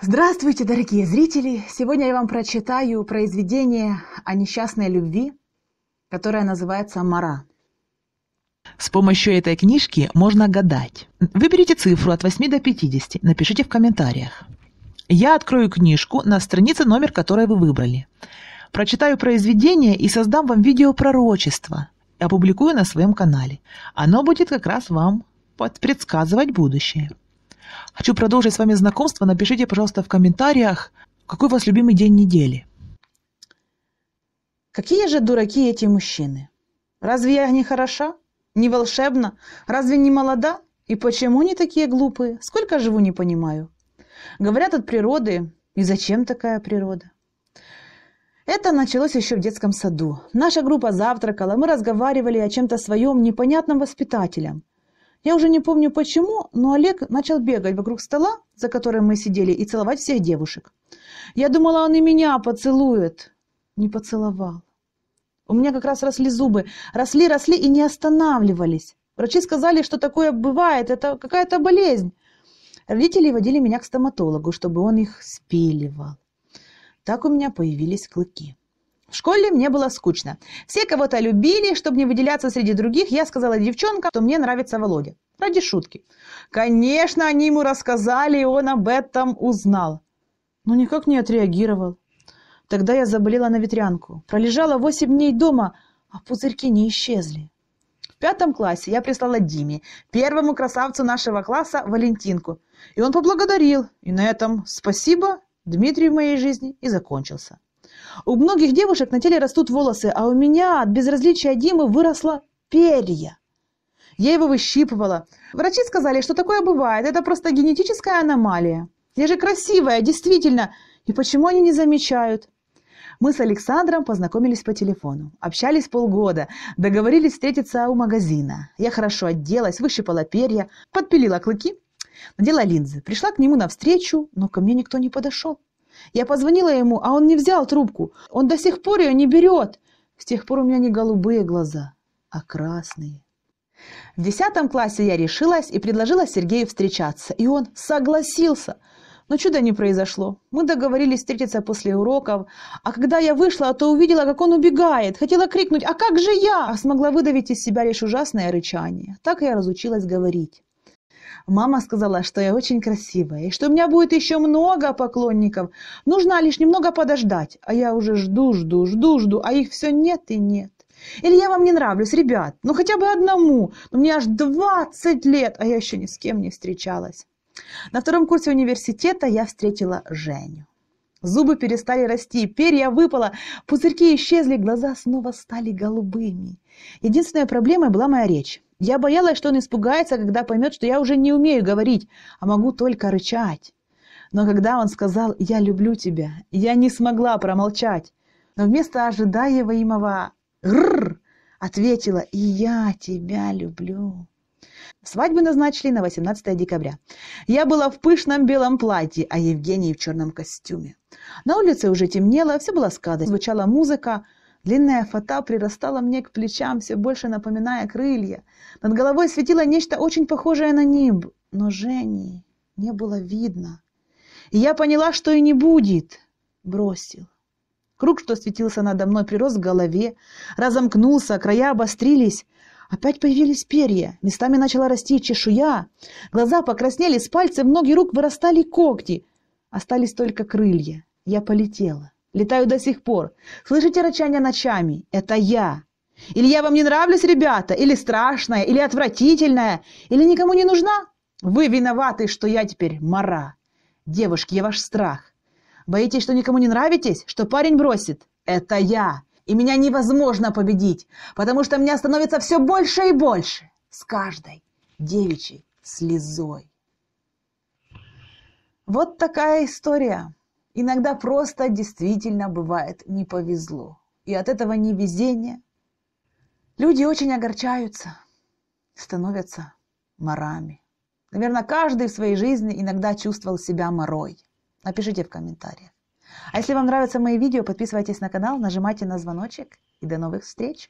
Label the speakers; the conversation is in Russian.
Speaker 1: Здравствуйте, дорогие зрители! Сегодня я вам прочитаю произведение о несчастной любви, которое называется «Мара». С помощью этой книжки можно гадать. Выберите цифру от 8 до 50, напишите в комментариях. Я открою книжку на странице, номер которой вы выбрали. Прочитаю произведение и создам вам видео пророчество, Опубликую на своем канале. Оно будет как раз вам предсказывать будущее. Хочу продолжить с вами знакомство. Напишите, пожалуйста, в комментариях, какой у вас любимый день недели. Какие же дураки эти мужчины? Разве я не хороша? Не волшебна? Разве не молода? И почему они такие глупые? Сколько живу, не понимаю. Говорят от природы. И зачем такая природа? Это началось еще в детском саду. Наша группа завтракала, мы разговаривали о чем-то своем непонятном воспитателем. Я уже не помню почему, но Олег начал бегать вокруг стола, за которым мы сидели, и целовать всех девушек. Я думала, он и меня поцелует. Не поцеловал. У меня как раз росли зубы. Росли, росли и не останавливались. Врачи сказали, что такое бывает, это какая-то болезнь. Родители водили меня к стоматологу, чтобы он их спиливал. Так у меня появились клыки. В школе мне было скучно. Все кого-то любили, чтобы не выделяться среди других, я сказала девчонкам, что мне нравится Володя. Ради шутки. Конечно, они ему рассказали, и он об этом узнал. Но никак не отреагировал. Тогда я заболела на ветрянку. Пролежала восемь дней дома, а пузырьки не исчезли. В пятом классе я прислала Диме, первому красавцу нашего класса, Валентинку. И он поблагодарил. И на этом спасибо Дмитрию в моей жизни и закончился. У многих девушек на теле растут волосы, а у меня от безразличия Димы выросло перья. Я его выщипывала. Врачи сказали, что такое бывает, это просто генетическая аномалия. Я же красивая, действительно. И почему они не замечают? Мы с Александром познакомились по телефону. Общались полгода, договорились встретиться у магазина. Я хорошо отделась, выщипала перья, подпилила клыки, надела линзы. Пришла к нему навстречу, но ко мне никто не подошел. Я позвонила ему, а он не взял трубку. Он до сих пор ее не берет. С тех пор у меня не голубые глаза, а красные. В десятом классе я решилась и предложила Сергею встречаться, и он согласился. Но чуда не произошло. Мы договорились встретиться после уроков, а когда я вышла, то увидела, как он убегает. Хотела крикнуть «А как же я?» а смогла выдавить из себя лишь ужасное рычание. Так я разучилась говорить. Мама сказала, что я очень красивая, и что у меня будет еще много поклонников. Нужно лишь немного подождать. А я уже жду, жду, жду, жду, а их все нет и нет. Или я вам не нравлюсь, ребят, ну хотя бы одному. Но мне аж 20 лет, а я еще ни с кем не встречалась. На втором курсе университета я встретила Женю. Зубы перестали расти, перья выпало, пузырьки исчезли, глаза снова стали голубыми. Единственной проблемой была моя речь. Я боялась, что он испугается, когда поймет, что я уже не умею говорить, а могу только рычать. Но когда он сказал «я люблю тебя», я не смогла промолчать. Но вместо ожидаемого «грррр» ответила «и я тебя люблю». Свадьбу назначили на 18 декабря. Я была в пышном белом платье, а Евгений в черном костюме. На улице уже темнело, все было скадо, звучала музыка, Длинная фата прирастала мне к плечам, все больше напоминая крылья. Над головой светило нечто очень похожее на нимб, но Жени не было видно. И я поняла, что и не будет. Бросил. Круг, что светился надо мной, прирос к голове, разомкнулся, края обострились. Опять появились перья, местами начала расти чешуя, глаза покраснели, с пальцев многих рук вырастали когти. Остались только крылья. Я полетела. Летаю до сих пор. Слышите рычание ночами? Это я. Или я вам не нравлюсь, ребята? Или страшная? Или отвратительная? Или никому не нужна? Вы виноваты, что я теперь мара. Девушки, я ваш страх. Боитесь, что никому не нравитесь? Что парень бросит? Это я и меня невозможно победить, потому что меня становится все больше и больше с каждой девичьей слезой. Вот такая история. Иногда просто действительно бывает не повезло. И от этого невезения люди очень огорчаются, становятся морами. Наверное, каждый в своей жизни иногда чувствовал себя морой. Напишите в комментариях. А если вам нравятся мои видео, подписывайтесь на канал, нажимайте на звоночек и до новых встреч!